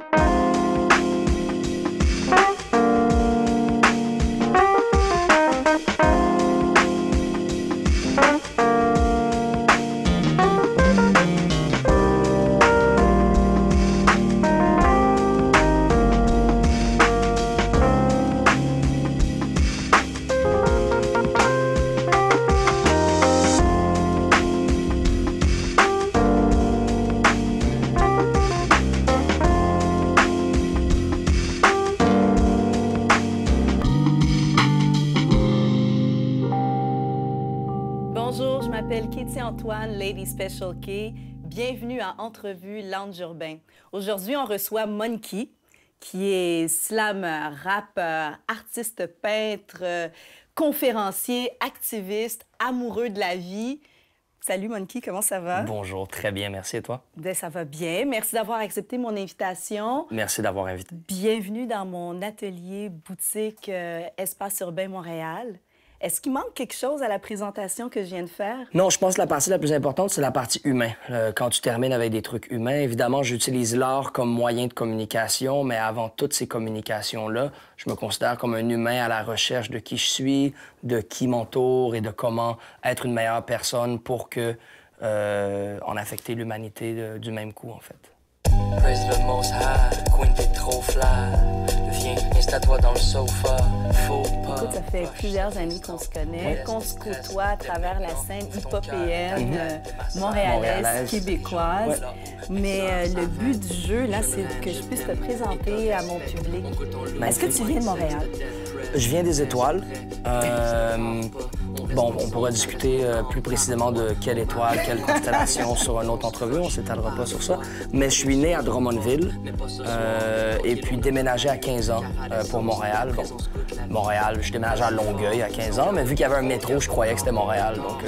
Thank you. m'appelle Katie Antoine, Lady Special K. Bienvenue à Entrevue Lounge Urbain. Aujourd'hui, on reçoit Monkey, qui est slammer, rappeur, artiste peintre, euh, conférencier, activiste, amoureux de la vie. Salut Monkey, comment ça va? Bonjour, très bien, merci et toi? Ben, ça va bien. Merci d'avoir accepté mon invitation. Merci d'avoir invité. Bienvenue dans mon atelier boutique euh, Espace Urbain Montréal. Est-ce qu'il manque quelque chose à la présentation que je viens de faire? Non, je pense que la partie la plus importante, c'est la partie humain. Euh, quand tu termines avec des trucs humains, évidemment, j'utilise l'art comme moyen de communication, mais avant toutes ces communications-là, je me considère comme un humain à la recherche de qui je suis, de qui m'entoure et de comment être une meilleure personne pour que euh, en affecter l'humanité du même coup, en fait trop Viens, toi dans le sofa. Écoute, ça fait plusieurs années qu'on se connaît, qu'on se côtoie à travers la scène hip montréalaise, québécoise. Mais euh, le but du jeu, là, c'est que je puisse te présenter à mon public. Est-ce que tu viens de Montréal? Je viens des Étoiles. Bon, on pourra discuter euh, plus précisément de quelle étoile, quelle constellation sur un autre entrevue. On s'étalera pas sur ça. Mais je suis né à Drummondville euh, et puis déménagé à 15 ans euh, pour Montréal. Montréal, je déménagé à Longueuil à 15 ans, mais vu qu'il y avait un métro, je croyais que c'était Montréal. Donc,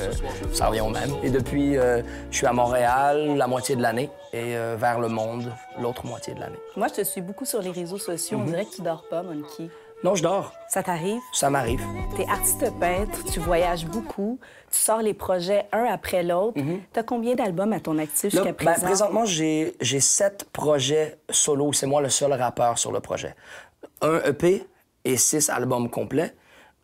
ça revient au même. Et depuis, je suis à Montréal la moitié de l'année et vers le monde l'autre moitié de l'année. Moi, je te suis beaucoup sur les réseaux sociaux. On mhm. dirait que tu dors pas, Monkey. Non, je dors. Ça t'arrive? Ça m'arrive. T'es artiste peintre, tu voyages beaucoup, tu sors les projets un après l'autre. Tu mhm. as T'as combien d'albums à ton actif jusqu'à ben, présent? présentement, j'ai sept projets solo. C'est moi le seul rappeur sur le projet. Un EP et six albums complets.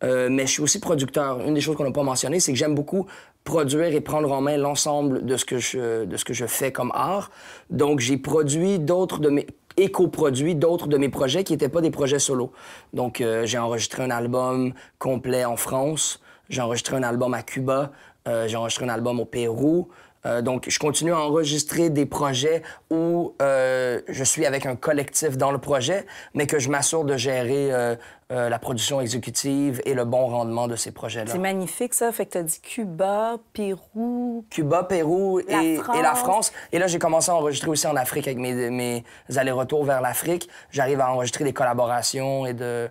Euh, mais je suis aussi producteur. Une des choses qu'on n'a pas mentionné, c'est que j'aime beaucoup produire et prendre en main l'ensemble de ce que je de ce que je fais comme art. Donc j'ai produit d'autres de mes éco coproduit d'autres de mes projets qui n'étaient pas des projets solo. Donc, euh, j'ai enregistré un album complet en France, j'ai enregistré un album à Cuba, euh, j'ai enregistré un album au Pérou, euh, donc, je continue à enregistrer des projets où euh, je suis avec un collectif dans le projet, mais que je m'assure de gérer euh, la production exécutive et le bon rendement de ces projets-là. C'est magnifique, ça. Fait que tu as dit Cuba, Pérou. Cuba, Pérou et, la France. Et là, j'ai commencé à enregistrer aussi en Afrique avec mes, allers-retours vers l'Afrique. J'arrive à enregistrer des collaborations et de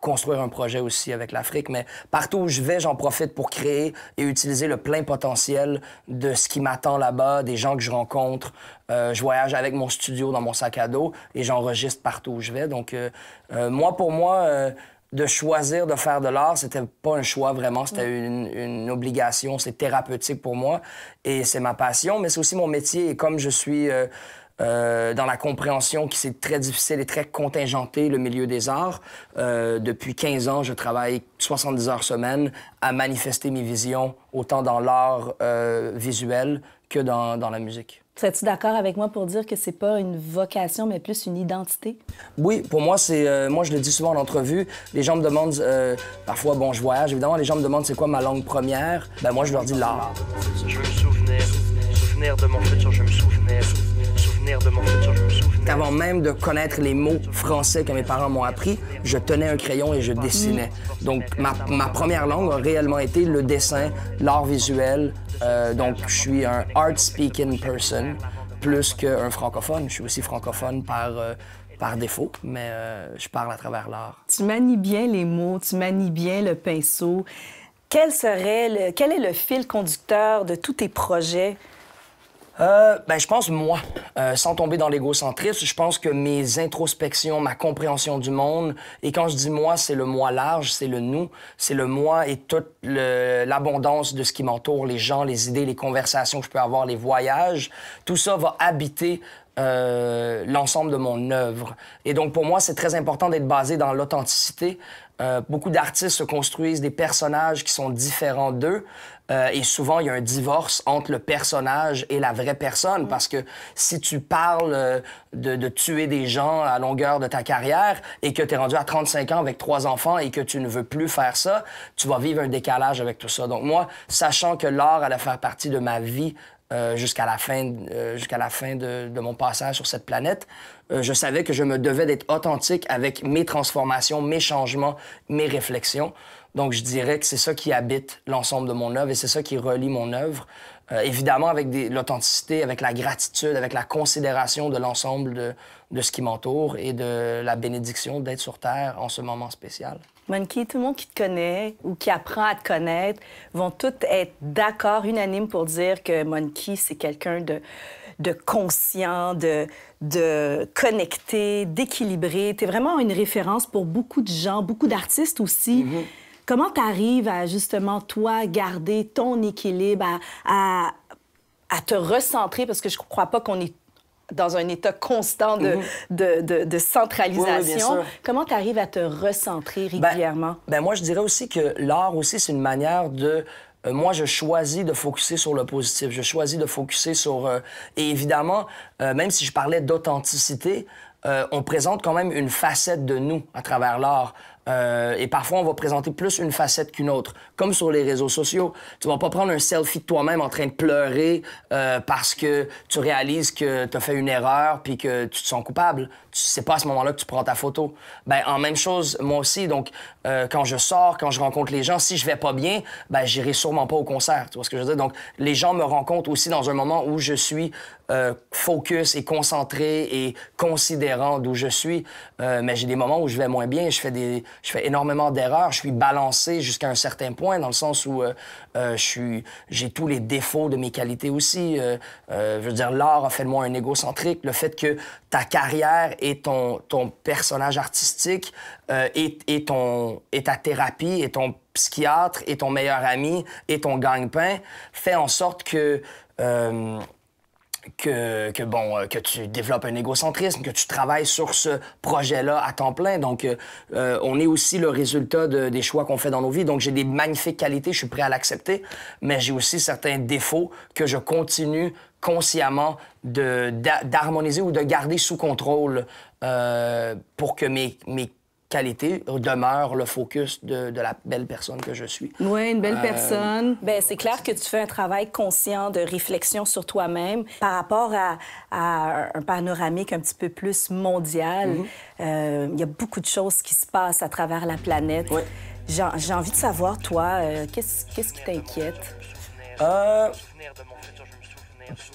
construire un projet aussi avec l'Afrique, mais partout où je vais, j'en profite pour créer et utiliser le plein potentiel de ce qui m'attend là-bas, des gens que je rencontre. Euh, je voyage avec mon studio dans mon sac à dos et j'enregistre partout où je vais. Donc, euh, euh, moi, pour moi, de choisir de faire de l'art, c'était pas un choix vraiment, c'était mm. une, obligation, c'est thérapeutique pour moi et c'est ma passion, mais c'est aussi mon métier. Et comme je suis euh, euh, dans la compréhension qui c'est très difficile et très contingenté, le milieu des arts. Euh, depuis 15 ans, je travaille 70 heures semaine à manifester mes visions, autant dans l'art euh, visuel que dans, dans la musique. Serais-tu d'accord avec moi pour dire que c'est pas une vocation, mais plus une identité? Oui, pour moi, c'est. moi, je le dis souvent en entrevue. Les gens me demandent, parfois, bon, je voyage, évidemment, les gens me demandent c'est quoi ma langue première. Ben, moi, je leur dis l'art. Je veux me souvenir, souvenir de mon futur, je me souvenir avant même de connaître les mots français que mes parents m'ont appris, je tenais un crayon et je dessinais. Donc, ma, ma première langue a réellement été le dessin, l'art visuel. Euh, donc, je suis un art-speaking person plus qu'un francophone. Je suis aussi francophone par... Euh, par défaut, mais euh, je parle à travers l'art. Tu manies bien les mots, tu manies bien le pinceau. Quel, serait le, quel est le fil conducteur de tous tes projets euh, ben, je pense, moi, euh, sans tomber dans l'égocentrisme, je pense que mes introspections, ma compréhension du monde, et quand je dis moi, c'est le moi large, c'est le nous, c'est le moi et toute l'abondance de ce qui m'entoure, les gens, les idées, les conversations que je peux avoir, les voyages, tout ça va habiter euh, l'ensemble de mon œuvre. Et donc, pour moi, c'est très important d'être basé dans l'authenticité, euh, beaucoup d'artistes se construisent des personnages qui sont différents d'eux. Euh, et souvent, il y a un divorce entre le personnage et la vraie personne, parce que si tu parles euh, de, tuer des gens à longueur de ta carrière et que tu es rendu à 35 ans avec trois enfants et que tu ne veux plus faire ça, tu vas vivre un décalage avec tout ça. Donc moi, sachant que l'art allait faire partie de ma vie euh, jusqu'à la fin, euh, jusqu'à la fin de, mon passage sur cette planète. Euh, je savais que je me devais d'être authentique avec mes transformations, mes changements, mes réflexions. Donc, je dirais que c'est ça qui habite l'ensemble de mon œuvre et c'est ça qui relie mon œuvre. évidemment, avec l'authenticité, avec la gratitude, avec la considération de l'ensemble de ce qui m'entoure et de la bénédiction d'être sur Terre en ce moment spécial. Monkey, tout le monde qui te connaît ou qui apprend à te connaître vont tous être d'accord, unanimes, pour dire que Monkey, c'est quelqu'un de, de conscient, de, de connecté, d'équilibré. Tu es vraiment une référence pour beaucoup de gens, beaucoup d'artistes aussi. Mm-hmm. Comment tu arrives à justement, toi, garder ton équilibre, à, te recentrer parce que je crois pas qu'on est dans un état constant de, mhm. centralisation. Comment tu arrives à te recentrer ben, régulièrement? Ben, moi, je dirais aussi que l'art aussi, c'est une manière de euh, moi, je choisis de focuser sur le positif. Je choisis de focuser sur... Euh, et évidemment, euh, même si je parlais d'authenticité, on présente quand même une facette de nous à travers l'art. Euh, et parfois, on va présenter plus une facette qu'une autre. Comme sur les réseaux sociaux, tu vas pas prendre un selfie de toi-même en train de pleurer euh, parce que tu réalises que tu as fait une erreur puis que tu te sens coupable. C'est pas à ce moment-là que tu prends ta photo. Ben, en même chose, moi aussi. Donc, euh, quand je sors, quand je rencontre les gens, si je vais pas bien, ben, j'irai sûrement pas au concert. Tu vois ce que je veux dire? Donc, les gens me rencontrent aussi dans un moment où je suis euh, focus et concentré et considérant d'où je suis. Euh, mais j'ai des moments où je vais moins bien, je fais, des, je fais énormément d'erreurs, je suis balancé jusqu'à un certain point, dans le sens où euh, je suis j'ai tous les défauts de mes qualités aussi. je veux dire, l'art a fait de moi un égocentrique. Le fait que ta carrière et ton, ton personnage artistique et, ton, et ta thérapie et ton psychiatre et ton meilleur ami et ton gagne-pain fait en sorte que que, bon, euh, que tu développes un égocentrisme, que tu travailles sur ce projet-là à temps plein. Donc, euh, euh, on est aussi le résultat des choix qu'on fait dans nos vies. Donc, j'ai des magnifiques qualités, je suis prêt à l'accepter, mais j'ai aussi certains défauts que je continue consciemment d'harmoniser ou de garder sous contrôle pour que mes, mes qualité demeure le focus de, de, la belle personne que je suis. Oui, une belle euh, personne. Ben c'est clair que tu fais un travail conscient de réflexion sur toi-même par rapport à, un panoramique un petit peu plus mondial. Mhm. Euh, il y a beaucoup de choses qui se passent à travers la planète. J'ai envie de savoir, toi, euh, qu'est-ce qu'est-ce qui t'inquiète?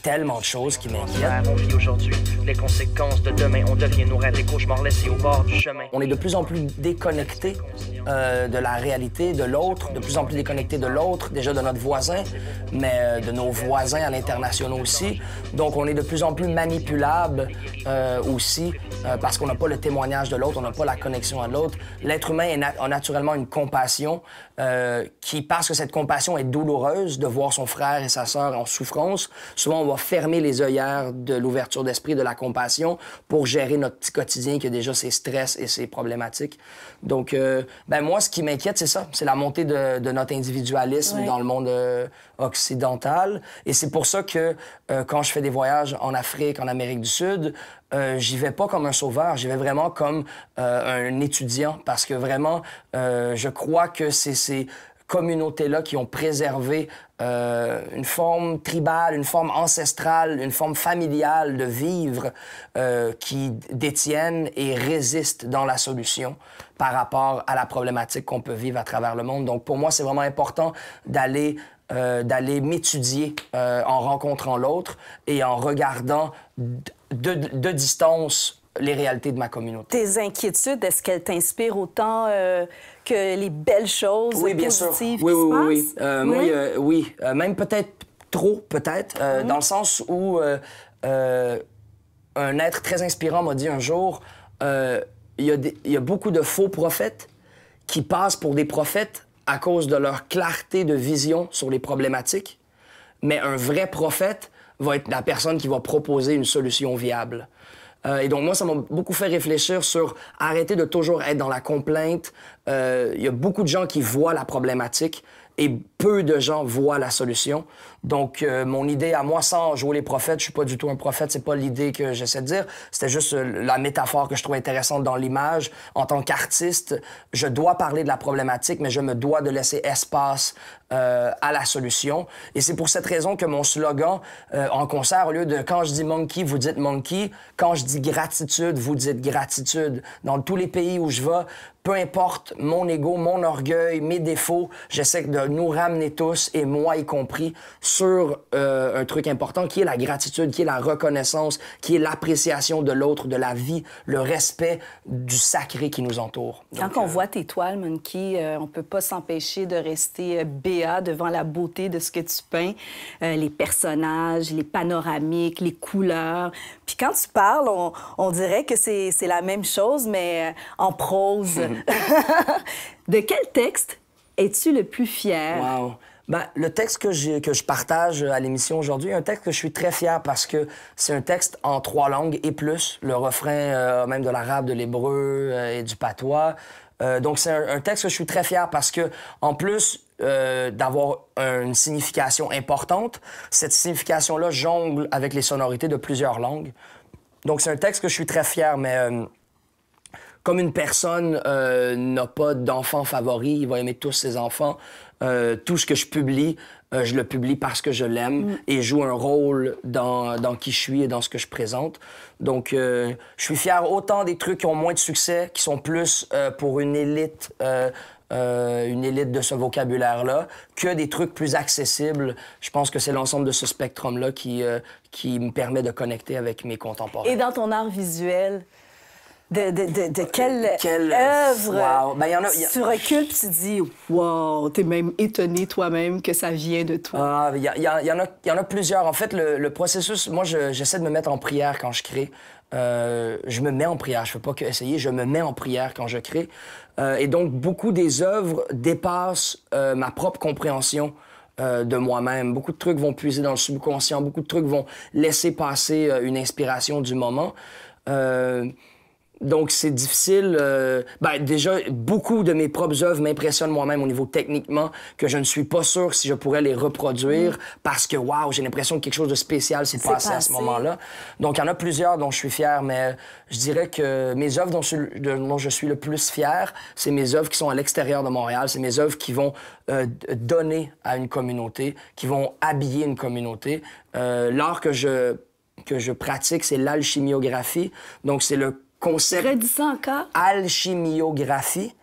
tellement de choses qui m'inquiètent. On vit aujourd'hui, les conséquences de demain, on devient nos rêves, cauchemars laissés au bord du chemin. On est de plus en plus déconnecté euh, de la réalité, de l'autre, de plus en plus déconnecté de l'autre, déjà de notre voisin, mais euh, de nos voisins à l'international aussi. Donc on est de plus en plus manipulable euh, aussi euh, parce qu'on n'a pas le témoignage de l'autre, on n'a pas la connexion à l'autre. L'être humain a naturellement une compassion euh, qui, parce que cette compassion est douloureuse de voir son frère et sa sœur en souffrance, souvent on va fermer les œillères de l'ouverture d'esprit, de la compassion pour gérer notre petit quotidien qui a déjà ses stress et ses problématiques. Donc, euh, ben moi, ce qui m'inquiète, c'est ça, c'est la montée de, notre individualisme dans le monde occidental. Et c'est pour ça que quand je fais des voyages en Afrique, en Amérique du Sud, j'y vais pas comme un sauveur, j'y vais vraiment comme euh, un étudiant parce que vraiment, euh, je crois que c'est ces communautés-là qui ont préservé euh, une forme tribale, une forme ancestrale, une forme familiale de vivre qui détiennent et résistent dans la solution par rapport à la problématique qu'on peut vivre à travers le monde. Donc pour moi, c'est vraiment important d'aller d'aller m'étudier en rencontrant l'autre et en regardant de, de distance les réalités de ma communauté. Tes inquiétudes, est-ce qu'elles t'inspirent autant euh, que les belles choses oui, bien positives Oui, qui oui, se oui, euh, oui. Euh, oui. oui. même peut-être trop, peut-être, mhm. dans le sens où un être très inspirant m'a dit un jour, il y, y, a beaucoup de faux prophètes qui passent pour des prophètes à cause de leur clarté de vision sur les problématiques, mais un vrai prophète va être la personne qui va proposer une solution viable. Euh, et donc, moi, ça m'a beaucoup fait réfléchir sur arrêter de toujours être dans la complainte. Euh, il y a beaucoup de gens qui voient la problématique, et peu de gens voient la solution. Donc, euh, mon idée à moi, sans jouer les prophètes, je suis pas du tout un prophète, c'est pas l'idée que j'essaie de dire. C'était juste euh, la métaphore que je trouve intéressante dans l'image. En tant qu'artiste, je dois parler de la problématique, mais je me dois de laisser espace euh, à la solution. Et c'est pour cette raison que mon slogan en concert, au lieu de quand je dis monkey, vous dites monkey, quand je dis gratitude, vous dites gratitude. Dans tous les pays où je vais, peu importe mon ego, mon orgueil, mes défauts, j'essaie de nous ramener tous, et moi y compris, sur euh, un truc important qui est la gratitude, qui est la reconnaissance, qui est l'appréciation de l'autre, de la vie, le respect du sacré qui nous entoure. Quand on euh, voit tes toiles, Monkey, on euh, on peut pas s'empêcher de rester béat devant la beauté de ce que tu peins, les personnages, les panoramiques, les couleurs. Puis quand tu parles, on, on dirait que c'est la même chose, mais en prose. Mm-hmm. de quel texte es-tu le plus fier? Ben, le texte que, que je partage à l'émission aujourd'hui, un texte que je suis très fier parce que c'est un texte en trois langues et plus, le refrain euh, même de l'arabe, de l'hébreu euh, et du patois. Euh, donc c'est un, texte que je suis très fier parce que en plus d'avoir une signification importante, cette signification-là jongle avec les sonorités de plusieurs langues. Donc c'est un texte que je suis très fier, mais comme une personne euh, n'a pas d'enfant favori, il va aimer tous ses enfants. Euh, tout ce que je publie, euh, je le publie parce que je l'aime mm. et joue un rôle dans, dans, qui je suis et dans ce que je présente. Donc, euh, je suis fier autant des trucs qui ont moins de succès, qui sont plus euh, pour une élite. Euh, une élite de ce vocabulaire-là, que des trucs plus accessibles. Je pense que c'est l'ensemble de ce spectrum-là qui, qui me permet de connecter avec mes contemporains. Et dans ton art visuel, de, de, euh, quelle, œuvre ben, tu recules tu dis wow, t'es même étonné toi-même que ça vient de toi. Ah, il y, a, y, en y en a plusieurs. En fait, le, processus, moi, j'essaie de me mettre en prière quand je crée. Euh, je me mets en prière. Je ne fais pas que essayer. Je me mets en prière quand je crée. Euh, et donc, beaucoup des œuvres dépassent ma propre compréhension. de moi-même. Beaucoup de trucs vont puiser dans le subconscient, beaucoup de trucs vont laisser passer une inspiration du moment. Euh, donc, c'est difficile. Euh, ben, déjà, beaucoup de mes propres œuvres m'impressionnent moi-même au niveau techniquement, que je ne suis pas sûr si je pourrais les reproduire mm. parce que, waouh, j'ai l'impression que quelque chose de spécial s'est passé, à ce moment-là. Donc, il y en a plusieurs dont je suis fier, mais euh, je dirais que mes œuvres dont, je suis le plus fier, c'est mes œuvres qui sont à l'extérieur de Montréal, c'est mes œuvres qui vont euh, donner à une communauté, qui vont habiller une communauté. L'art que je que je pratique, c'est l'alchimiographie. Donc, c'est le concept. Redis encore. Alchimiographie,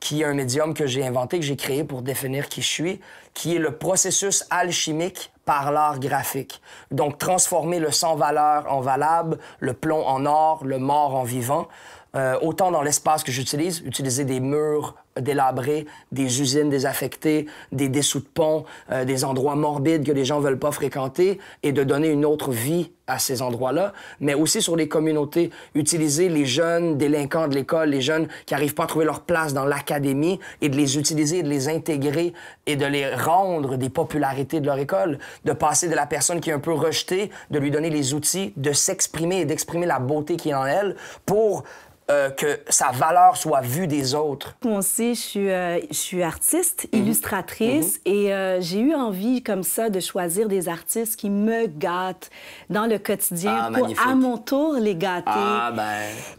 qui est un médium que j'ai inventé, que j'ai créé pour définir qui je suis, qui est le processus alchimique par l'art graphique. Donc transformer le sans valeur en valable, le plomb en or, le mort en vivant. Euh, autant dans l'espace que j'utilise, utiliser des murs délabrés, des usines désaffectées, des dessous de ponts, euh, des endroits morbides que les gens veulent pas fréquenter et de donner une autre vie à ces endroits-là, mais aussi sur les communautés, utiliser les jeunes délinquants de l'école, les jeunes qui arrivent pas à trouver leur place dans l'académie et de les utiliser, de les intégrer et de les rendre des popularités de leur école, de passer de la personne qui est un peu rejetée, de lui donner les outils de s'exprimer et d'exprimer la beauté qui est en elle pour euh, que sa valeur soit vue des autres? Moi aussi, je suis, euh, je suis artiste, mhm. illustratrice, mhm. et euh, j'ai eu envie comme ça de choisir des artistes qui me gâtent dans le quotidien ah, pour à mon tour les gâter. Ah, ben...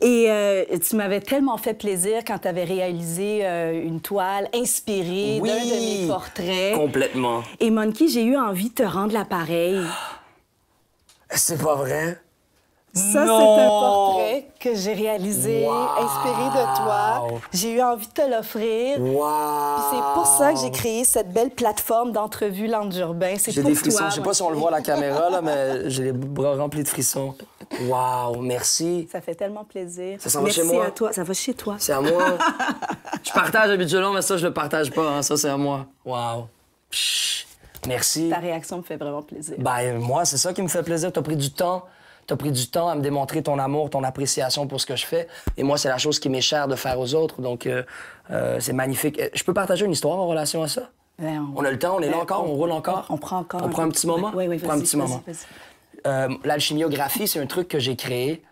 Et tu m'avais tellement fait plaisir quand tu avais réalisé une toile inspirée d'un de mes portraits. Complètement. Et Monkey, j'ai eu envie de te rendre l'appareil. C'est pas vrai? Ça, c'est un portrait que j'ai réalisé, inspiré de toi. J'ai eu envie de te l'offrir. C'est pour ça que j'ai créé cette belle plateforme d'entrevue Landes urbain. C'est pour des frissons. Je je sais pas si on le voit à la caméra, là, mais j'ai les bras remplis de frissons. Wow, merci. Ça fait tellement plaisir. Ça s'en va chez moi. Merci à toi. Ça va chez toi. C'est à moi. je partage habituellement, mais ça, je le partage pas. Hein. Ça, c'est à moi. waouh merci. Ta réaction me fait vraiment plaisir. Ben, moi, c'est ça qui me fait plaisir. Tu as pris du temps tu pris du temps à me démontrer ton amour, ton appréciation pour ce que je fais. Et moi, c'est la chose qui m'est chère de faire aux autres. Donc, euh, euh, c'est magnifique. Euh, je peux partager une histoire en relation à ça? Ben, on... a le temps, on est là ben, encore, on, roule encore. On, prend encore. On prend un petit moment? Oui, oui, on prend un petit moment. L'alchimiographie, c'est un truc que j'ai créé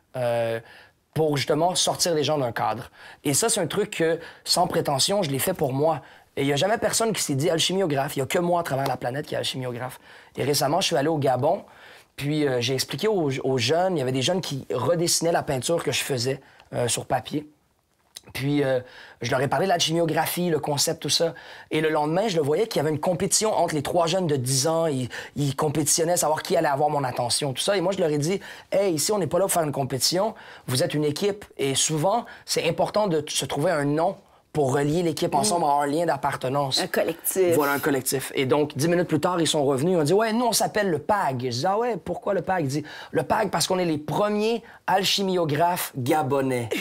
pour justement sortir les gens d'un cadre. Et ça, c'est un truc que, sans prétention, je l'ai fait pour moi. Et il n'y a jamais personne qui s'est dit alchimiographe. Il n'y a que moi à travers la planète qui est alchimiographe. Et récemment, je suis allé au Gabon puis euh, j'ai expliqué aux, jeunes, il y avait des jeunes qui redessinaient la peinture que je faisais euh, sur papier. Puis euh, je leur ai parlé de la chimiographie, le concept, tout ça. Et le lendemain, je le voyais qu'il y avait une compétition entre les trois jeunes de 10 ans. Ils, ils compétitionnaient, savoir qui allait avoir mon attention, tout ça. Et moi, je leur ai dit, hey, ici, on n'est pas là pour faire une compétition. Vous êtes une équipe. Et souvent, c'est important de se trouver un nom pour relier l'équipe ensemble, avoir un lien d'appartenance. Un collectif. Voilà, un collectif. Et donc, dix minutes plus tard, ils sont revenus. Ils ont dit Ouais, nous, on s'appelle le PAG. Je dis Ah ouais, pourquoi le PAG Ils dit Le PAG, parce qu'on est les premiers alchimiographes gabonais.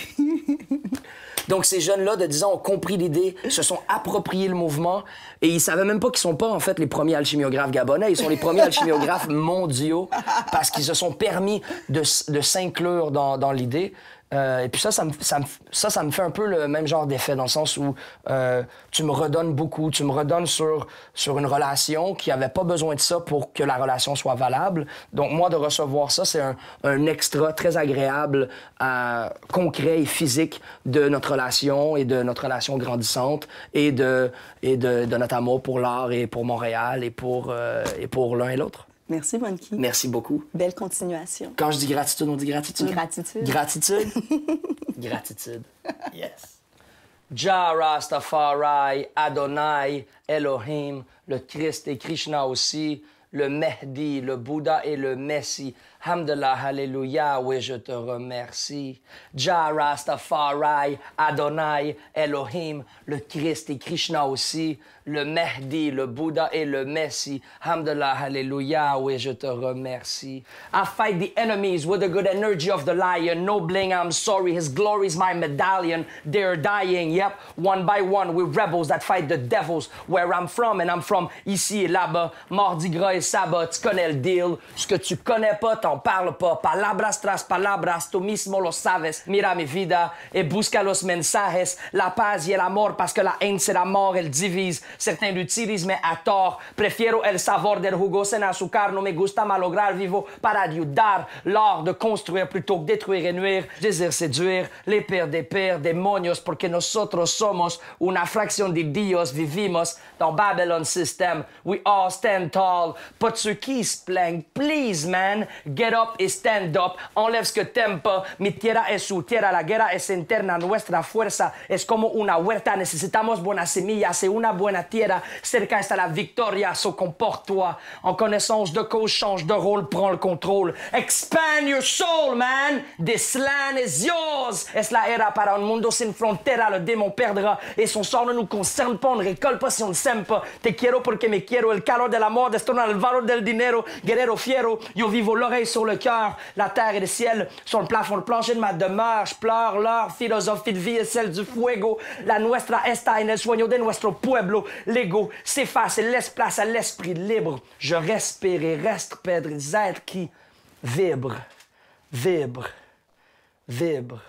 Donc, ces jeunes-là de 10 ans ont compris l'idée, se sont appropriés le mouvement et ils savaient même pas qu'ils sont pas, en fait, les premiers alchimiographes gabonais. Ils sont les premiers alchimiographes mondiaux parce qu'ils se sont permis de, de s'inclure dans, dans l'idée. Euh, et puis ça ça me, ça ça, ça, me, fait un peu le même genre d'effet, dans le sens où euh, tu me redonnes beaucoup, tu me redonnes sur, sur une relation qui n'avait pas besoin de ça pour que la relation soit valable. Donc moi, de recevoir ça, c'est un, un, extra très agréable, euh, concret et physique de notre relation et de notre relation grandissante et de, et de, de notre amour pour l'art et pour Montréal et pour, et pour l'un et l'autre. Merci, Monkey. Merci beaucoup. Belle continuation. Quand je dis gratitude, on dit gratitude. Gratitude. Gratitude. gratitude. Yes. Jah Rastafari, Adonai, Elohim, le Christ et Krishna aussi, le Mehdi, le Bouddha et le Messie. Hamdallah, hallelujah, oui, je te remercie. Jah Rastafari, Adonai, Elohim, le Christ et Krishna aussi, le Mehdi, le Bouddha et le Messie. Hamdallah, hallelujah, oui, je te remercie. I fight the enemies with the good energy of the lion. No bling, I'm sorry, his glory is my medallion. They're dying, yep, one by one. We rebels that fight the devils. Where I'm from, and I'm from ici et là-bas. Mardi gras et sabbat, tu connais le deal. Ce que tu connais pas, Parle pas, pas. palabras tras palabras, tu mismo lo sabes. Mira mi vida et busca los mensajes, la paz y el amor, parce que la haine c'est la mort, elle divise. Certains l'utilisent, mais à tort. Prefiero el sabor del jugo sin azúcar, no me gusta malograr, vivo para ayudar. L'art de construire plutôt que détruire et nuire. Désir séduire, les pères des pères, demonios, porque nosotros somos una fraction de Dios, vivimos dans Babylon System. We all stand tall. Pas de ceux qui se plaignent, please man, get up y stand up. Enlève ce que t'aimes pas. Mi tierra es su tierra. La guerra es interna. Nuestra fuerza es como una huerta. Necesitamos buenas semillas y una buena tierra. Cerca está la victoria. So comporte-toi. En connaissance de cause, change de rôle. Prends le contrôle. Expand your soul, man. This land is yours. Es la era para un mundo sin frontera. Le démon perdra. Et son sort ne nous concerne pas. On ne récolte pas si on ne sème Te quiero porque me quiero. El calor de la mort destrona el valor del dinero. Guerrero fiero. Yo vivo l'oreille sur le cœur, la terre et le ciel, sur le plafond, le plancher de ma demeure, je pleure leur philosophie de vie et celle du fuego. La nuestra esta en el sueño de nuestro pueblo. L'ego s'efface et laisse place à l'esprit libre. Je respire et reste pèdre, des êtres qui vibre, vibre, vibre.